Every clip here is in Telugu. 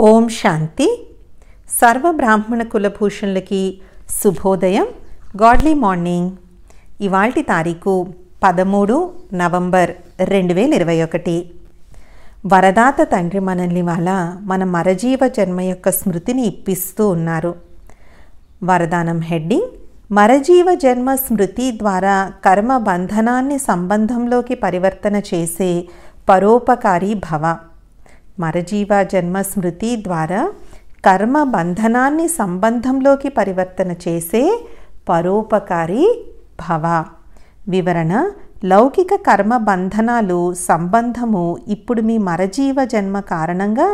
ఓం శాంతి సర్వ బ్రాహ్మణ కులభూషణులకి శుభోదయం గాడ్లీ మార్నింగ్ ఇవాల్టి తారీఖు పదమూడు నవంబర్ రెండు వేల ఇరవై ఒకటి వరదాత తండ్రి మనల్ని వాళ్ళ మన మరజీవ జన్మ యొక్క స్మృతిని ఇప్పిస్తూ ఉన్నారు వరదానం హెడ్డింగ్ మరజీవ జన్మ స్మృతి ద్వారా కర్మ బంధనాన్ని సంబంధంలోకి పరివర్తన చేసే పరోపకారి భవ మరజీవ జన్మ స్మృతి ద్వారా కర్మ బంధనాన్ని సంబంధంలోకి పరివర్తన చేసే పరోపకారి భవ వివరణ లౌకిక కర్మ బంధనాలు సంబంధము ఇప్పుడు మీ మరజీవ జన్మ కారణంగా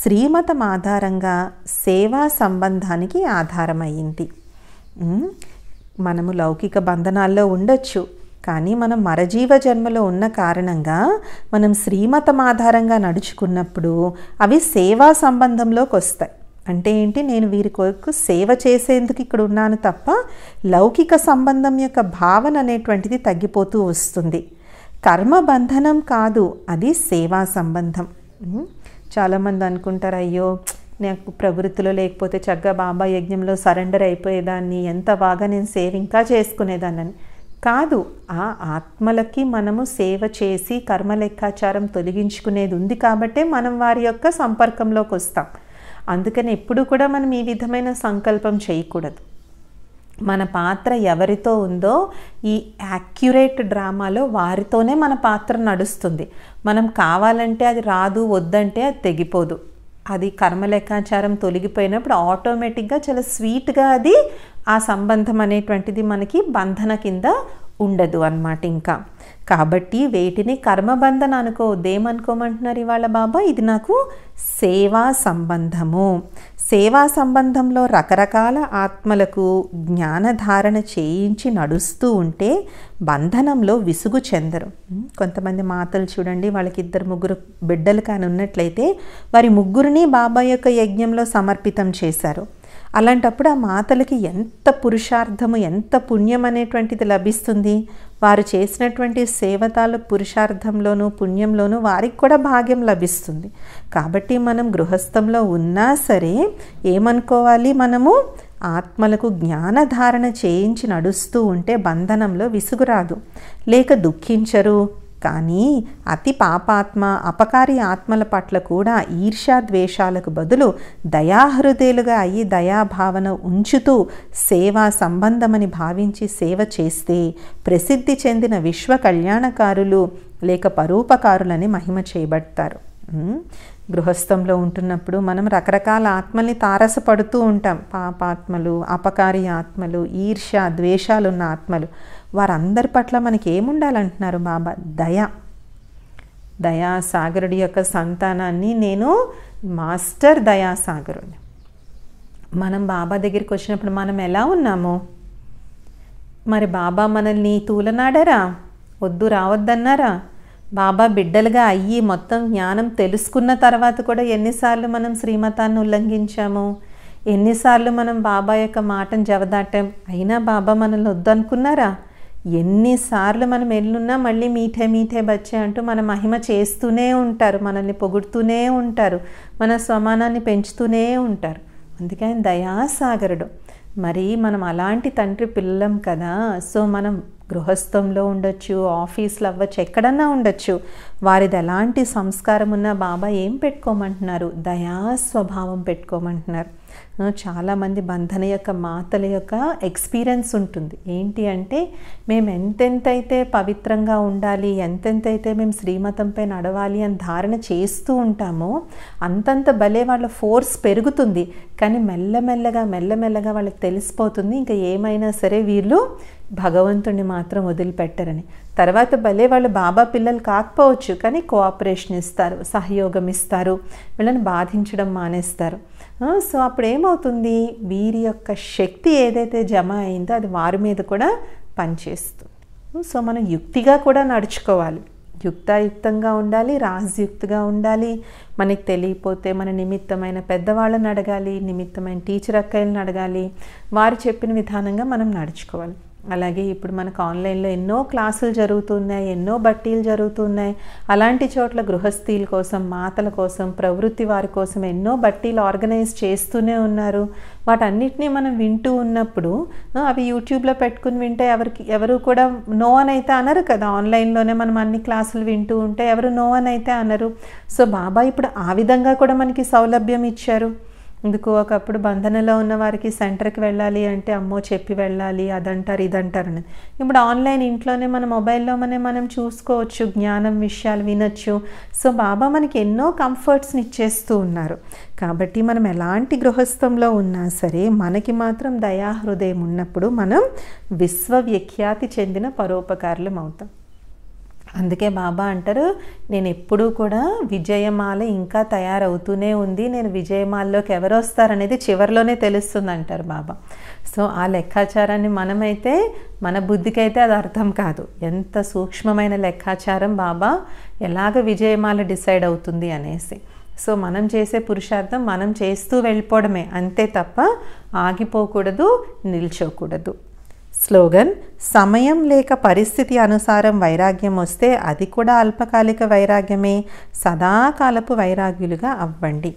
శ్రీమతం ఆధారంగా సేవా సంబంధానికి ఆధారమైంది మనము లౌకిక బంధనాల్లో ఉండొచ్చు కానీ మనం మరజీవ జన్మలో ఉన్న కారణంగా మనం శ్రీమతం ఆధారంగా నడుచుకున్నప్పుడు అవి సేవా సంబంధంలోకి వస్తాయి అంటే ఏంటి నేను వీరి కొరకు సేవ చేసేందుకు ఇక్కడ ఉన్నాను తప్ప లౌకిక సంబంధం యొక్క భావన అనేటువంటిది తగ్గిపోతూ వస్తుంది కర్మ బంధనం కాదు అది సేవా సంబంధం చాలామంది అనుకుంటారు అయ్యో నాకు ప్రవృత్తిలో లేకపోతే చక్కగా బాబా యజ్ఞంలో సరెండర్ అయిపోయేదాన్ని ఎంత బాగా నేను సేవ ఇంకా చేసుకునేదాన్ని కాదు ఆ ఆత్మలకి మనము సేవ చేసి కర్మ లెక్కాచారం తొలగించుకునేది ఉంది కాబట్టే మనం వారి యొక్క సంపర్కంలోకి వస్తాం అందుకని ఎప్పుడు కూడా మనం ఈ విధమైన సంకల్పం చేయకూడదు మన పాత్ర ఎవరితో ఉందో ఈ యాక్యురేట్ డ్రామాలో వారితోనే మన పాత్ర నడుస్తుంది మనం కావాలంటే అది రాదు వద్దంటే అది తెగిపోదు అది కర్మ లెక్కాచారం తొలగిపోయినప్పుడు ఆటోమేటిక్గా చాలా స్వీట్గా అది ఆ సంబంధం అనేటువంటిది మనకి బంధన కింద ఉండదు అన్నమాట ఇంకా కాబట్టి వేటిని కర్మబంధన అనుకో దేమనుకోమంటున్నారు ఇవాళ బాబా ఇది నాకు సేవా సంబంధము సేవా సంబంధంలో రకరకాల ఆత్మలకు జ్ఞానధారణ చేయించి నడుస్తూ ఉంటే బంధనంలో విసుగు చెందరు కొంతమంది మాతలు చూడండి వాళ్ళకి ఇద్దరు ముగ్గురు బిడ్డలు కానీ ఉన్నట్లయితే వారి ముగ్గురిని బాబా యొక్క యజ్ఞంలో సమర్పితం చేశారు అలాంటప్పుడు ఆ మాతలకి ఎంత పురుషార్థము ఎంత పుణ్యం అనేటువంటిది లభిస్తుంది వారు చేసినటువంటి సేవతాల పురుషార్థంలోనూ పుణ్యంలోనూ వారికి కూడా భాగ్యం లభిస్తుంది కాబట్టి మనం గృహస్థంలో ఉన్నా సరే ఏమనుకోవాలి మనము ఆత్మలకు జ్ఞానధారణ చేయించి నడుస్తూ ఉంటే బంధనంలో విసుగురాదు లేక దుఃఖించరు కానీ అతి పాపాత్మ అపకారి ఆత్మల పట్ల కూడా ఈర్ష్యా ద్వేషాలకు బదులు దయాహృదయులుగా అయ్యి దయాభావన ఉంచుతూ సేవా సంబంధమని భావించి సేవ చేస్తే ప్రసిద్ధి చెందిన విశ్వ కళ్యాణకారులు లేక పరూపకారులని మహిమ చేయబడతారు గృహస్థంలో ఉంటున్నప్పుడు మనం రకరకాల ఆత్మల్ని తారసపడుతూ ఉంటాం పాపాత్మలు అపకారి ఆత్మలు ఈర్ష్య ద్వేషాలున్న ఆత్మలు వారందరి పట్ల మనకి ఏముండాలంటున్నారు బాబా దయ దయాసాగరుడి యొక్క సంతానాన్ని నేను మాస్టర్ దయాసాగరుడు మనం బాబా దగ్గరికి వచ్చినప్పుడు మనం ఎలా ఉన్నాము మరి బాబా మనల్ని తూలనాడారా వద్దు రావద్దన్నారా బాబా బిడ్డలుగా అయ్యి మొత్తం జ్ఞానం తెలుసుకున్న తర్వాత కూడా ఎన్నిసార్లు మనం శ్రీమతాన్ని ఉల్లంఘించాము ఎన్నిసార్లు మనం బాబా యొక్క మాటను జవదాటం అయినా బాబా మనల్ని వద్దనుకున్నారా ఎన్నిసార్లు మనం ఎల్లున్నా మళ్ళీ మీఠే మీఠే బచ్చే అంటూ మన మహిమ చేస్తూనే ఉంటారు మనల్ని పొగుడుతూనే ఉంటారు మన స్వమానాన్ని పెంచుతూనే ఉంటారు అందుకని దయాసాగరుడు మరి మనం అలాంటి తండ్రి పిల్లం కదా సో మనం గృహస్థంలో ఉండొచ్చు ఆఫీస్లో అవ్వచ్చు ఎక్కడన్నా ఉండొచ్చు వారిది ఎలాంటి సంస్కారం ఉన్నా బాబా ఏం పెట్టుకోమంటున్నారు దయా స్వభావం పెట్టుకోమంటున్నారు చాలామంది బంధన యొక్క మాతల యొక్క ఎక్స్పీరియన్స్ ఉంటుంది ఏంటి అంటే మేము ఎంతెంతైతే పవిత్రంగా ఉండాలి ఎంతెంతైతే మేము శ్రీమతంపై నడవాలి అని ధారణ చేస్తూ ఉంటామో అంతంత భలే వాళ్ళ ఫోర్స్ పెరుగుతుంది కానీ మెల్లమెల్లగా మెల్లమెల్లగా వాళ్ళకి తెలిసిపోతుంది ఇంకా ఏమైనా సరే వీళ్ళు భగవంతుడిని మాత్రం వదిలిపెట్టరని తర్వాత భలే వాళ్ళు బాబా పిల్లలు కాకపోవచ్చు కానీ కోఆపరేషన్ ఇస్తారు సహయోగం ఇస్తారు వీళ్ళని బాధించడం మానేస్తారు సో అప్పుడు ఏమవుతుంది వీరి యొక్క శక్తి ఏదైతే జమ అయిందో అది వారి మీద కూడా పనిచేస్తుంది సో మనం యుక్తిగా కూడా నడుచుకోవాలి యుక్తాయుక్తంగా ఉండాలి రాజయుక్తగా ఉండాలి మనకి తెలియపోతే మన నిమిత్తమైన పెద్దవాళ్ళని అడగాలి నిమిత్తమైన టీచర్ అక్కయ్యని అడగాలి వారు చెప్పిన విధానంగా మనం నడుచుకోవాలి అలాగే ఇప్పుడు మనకు ఆన్లైన్లో ఎన్నో క్లాసులు జరుగుతున్నాయి ఎన్నో బట్టీలు జరుగుతున్నాయి అలాంటి చోట్ల గృహస్థీల కోసం మాతల కోసం ప్రవృత్తి వారి కోసం ఎన్నో బట్టీలు ఆర్గనైజ్ చేస్తూనే ఉన్నారు వాటన్నిటినీ మనం వింటూ ఉన్నప్పుడు అవి యూట్యూబ్లో పెట్టుకుని వింటే ఎవరికి ఎవరు కూడా నో అని అయితే అనరు కదా ఆన్లైన్లోనే మనం అన్ని క్లాసులు వింటూ ఉంటే ఎవరు నో అని అయితే అనరు సో బాబా ఇప్పుడు ఆ విధంగా కూడా మనకి సౌలభ్యం ఇచ్చారు ఇందుకు ఒకప్పుడు బంధనలో ఉన్న వారికి సెంటర్కి వెళ్ళాలి అంటే అమ్మో చెప్పి వెళ్ళాలి అదంటారు ఇదంటారు అని ఇప్పుడు ఆన్లైన్ ఇంట్లోనే మన మొబైల్లో మనే మనం చూసుకోవచ్చు జ్ఞానం విషయాలు వినొచ్చు సో బాబా మనకి ఎన్నో కంఫర్ట్స్ని ఇచ్చేస్తూ ఉన్నారు కాబట్టి మనం ఎలాంటి గృహస్థంలో ఉన్నా సరే మనకి మాత్రం దయాహృదయం ఉన్నప్పుడు మనం విశ్వవ్యఖ్యాతి చెందిన పరోపకారులం అవుతాం అందుకే బాబా అంటారు నేను ఎప్పుడూ కూడా విజయమాల ఇంకా తయారవుతూనే ఉంది నేను విజయమాలలోకి ఎవరు వస్తారనేది చివరిలోనే తెలుస్తుంది అంటారు బాబా సో ఆ లెక్కాచారాన్ని మనమైతే మన బుద్ధికైతే అది అర్థం కాదు ఎంత సూక్ష్మమైన లెక్కాచారం బాబా ఎలాగ విజయమాల డిసైడ్ అవుతుంది అనేసి సో మనం చేసే పురుషార్థం మనం చేస్తూ వెళ్ళిపోవడమే అంతే తప్ప ఆగిపోకూడదు నిల్చోకూడదు స్లోగన్ సమయం లేక పరిస్థితి అనుసారం వైరాగ్యం వస్తే అది కూడా అల్పకాలిక వైరాగ్యమే సదాకాలపు వైరాగ్యులుగా అవ్వండి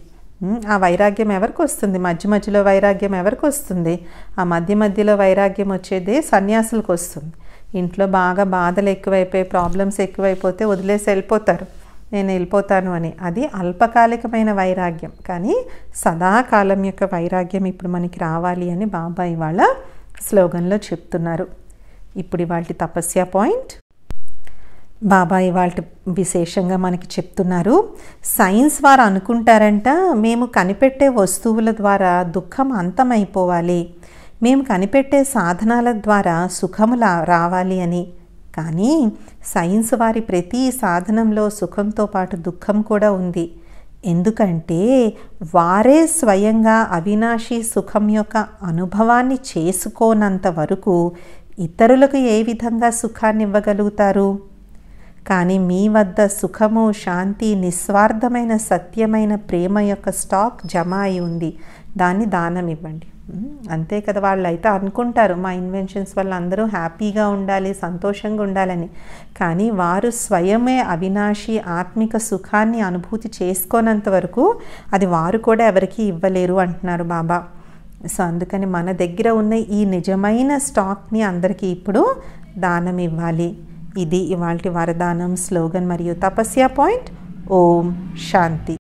ఆ వైరాగ్యం ఎవరికి వస్తుంది మధ్య మధ్యలో వైరాగ్యం ఎవరికి వస్తుంది ఆ మధ్య మధ్యలో వైరాగ్యం వచ్చేదే సన్యాసులకు వస్తుంది ఇంట్లో బాగా బాధలు ఎక్కువైపోయి ప్రాబ్లమ్స్ ఎక్కువైపోతే వదిలేసి వెళ్ళిపోతారు నేను వెళ్ళిపోతాను అని అది అల్పకాలికమైన వైరాగ్యం కానీ సదాకాలం యొక్క వైరాగ్యం ఇప్పుడు మనకి రావాలి అని బాబాయ్ వాళ్ళ స్లోగన్లో చెప్తున్నారు ఇప్పుడు ఇవాళ తపస్య పాయింట్ బాబా ఇవాళ విశేషంగా మనకి చెప్తున్నారు సైన్స్ వారు అనుకుంటారంట మేము కనిపెట్టే వస్తువుల ద్వారా దుఃఖం అంతమైపోవాలి మేము కనిపెట్టే సాధనాల ద్వారా సుఖము రావాలి అని కానీ సైన్స్ వారి ప్రతి సాధనంలో సుఖంతో పాటు దుఃఖం కూడా ఉంది ఎందుకంటే వారే స్వయంగా అవినాశి సుఖం యొక్క అనుభవాన్ని చేసుకోనంత వరకు ఇతరులకు ఏ విధంగా సుఖాన్ని ఇవ్వగలుగుతారు కానీ మీ వద్ద సుఖము శాంతి నిస్వార్థమైన సత్యమైన ప్రేమ యొక్క స్టాక్ జమ అయి ఉంది దాన్ని దానం ఇవ్వండి అంతే కదా వాళ్ళు అయితే అనుకుంటారు మా ఇన్వెన్షన్స్ వల్ల అందరూ హ్యాపీగా ఉండాలి సంతోషంగా ఉండాలని కానీ వారు స్వయమే అవినాశి ఆత్మిక సుఖాన్ని అనుభూతి చేసుకోనంత వరకు అది వారు కూడా ఎవరికీ ఇవ్వలేరు అంటున్నారు బాబా సో అందుకని మన దగ్గర ఉన్న ఈ నిజమైన స్టాక్ని అందరికీ ఇప్పుడు దానం ఇవ్వాలి ఇది ఇవాళ వరదానం స్లోగన్ మరియు తపస్య పాయింట్ ఓం శాంతి